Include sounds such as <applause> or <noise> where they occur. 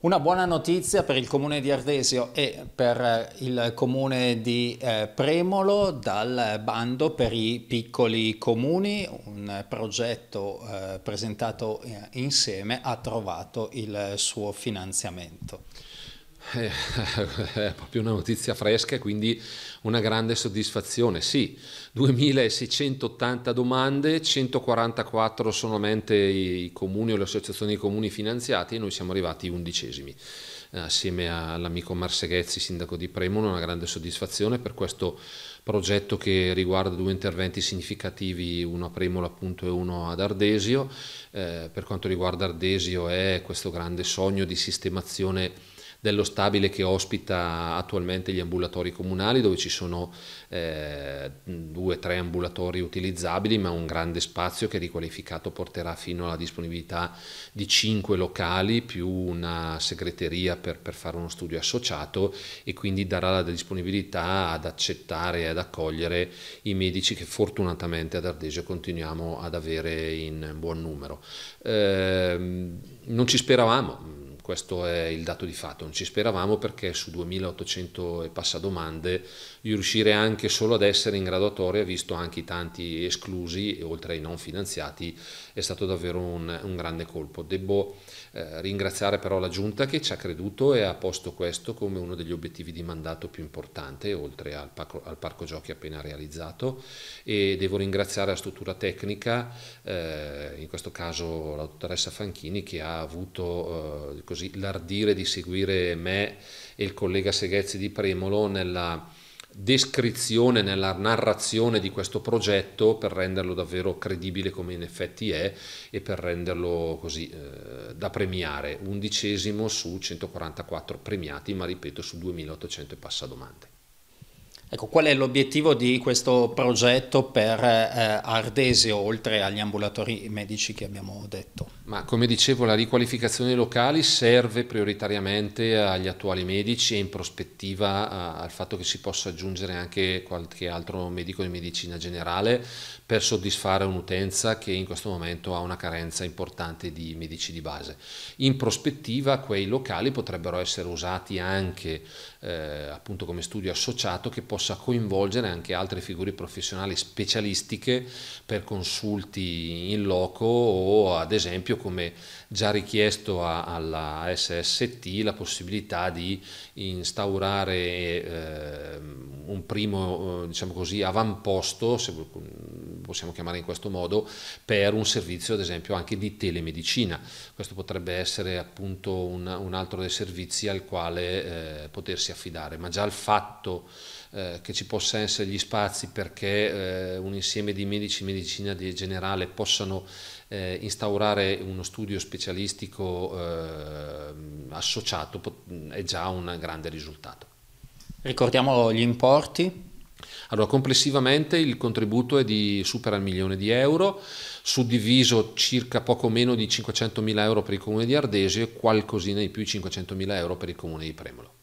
Una buona notizia per il comune di Ardesio e per eh, il comune di eh, Premolo dal bando per i piccoli comuni, un progetto eh, presentato insieme ha trovato il suo finanziamento. Eh, <laughs> è proprio una notizia fresca e quindi una grande soddisfazione. Sì, 2680 domande, 144 solamente i comuni o le associazioni di comuni finanziati e noi siamo arrivati undicesimi. Eh, assieme all'amico Marseghezzi, sindaco di Premono, una grande soddisfazione per questo progetto che riguarda due interventi significativi, uno a Premola appunto e uno ad Ardesio. Eh, per quanto riguarda Ardesio è questo grande sogno di sistemazione dello stabile che ospita attualmente gli ambulatori comunali dove ci sono eh, due o tre ambulatori utilizzabili ma un grande spazio che riqualificato porterà fino alla disponibilità di cinque locali più una segreteria per, per fare uno studio associato e quindi darà la disponibilità ad accettare e ad accogliere i medici che fortunatamente ad Ardesio continuiamo ad avere in buon numero. Eh, non ci speravamo, questo è il dato di fatto, non ci speravamo perché su 2800 e passa domande riuscire anche solo ad essere in graduatoria, visto anche i tanti esclusi, oltre ai non finanziati, è stato davvero un, un grande colpo. Devo eh, ringraziare però la Giunta che ci ha creduto e ha posto questo come uno degli obiettivi di mandato più importante, oltre al parco, al parco giochi appena realizzato e devo ringraziare la struttura tecnica, eh, in questo caso la dottoressa Fanchini, che ha avuto eh, così l'ardire di seguire me e il collega Seghezzi di Premolo nella descrizione, nella narrazione di questo progetto per renderlo davvero credibile come in effetti è e per renderlo così eh, da premiare, undicesimo su 144 premiati, ma ripeto su 2800 e passa domande. Ecco, qual è l'obiettivo di questo progetto per eh, Ardesio, oltre agli ambulatori medici che abbiamo detto? Ma come dicevo, la riqualificazione dei locali serve prioritariamente agli attuali medici e in prospettiva eh, al fatto che si possa aggiungere anche qualche altro medico di medicina generale per soddisfare un'utenza che in questo momento ha una carenza importante di medici di base. In prospettiva quei locali potrebbero essere usati anche eh, appunto come studio associato che possa coinvolgere anche altre figure professionali specialistiche per consulti in loco o ad esempio come già richiesto a, alla SST, la possibilità di instaurare eh, un primo eh, diciamo così, avamposto, se possiamo chiamare in questo modo, per un servizio ad esempio anche di telemedicina. Questo potrebbe essere appunto un, un altro dei servizi al quale eh, potersi affidare, ma già il fatto eh, che ci possa essere gli spazi perché eh, un insieme di medici e medicina di generale possano eh, instaurare uno studio specialistico eh, associato è già un grande risultato. Ricordiamo gli importi. Allora, complessivamente il contributo è di supera il milione di euro, suddiviso circa poco meno di 500 mila euro per il comune di Ardesio e qualcosina di più di 500 mila euro per il comune di Premolo.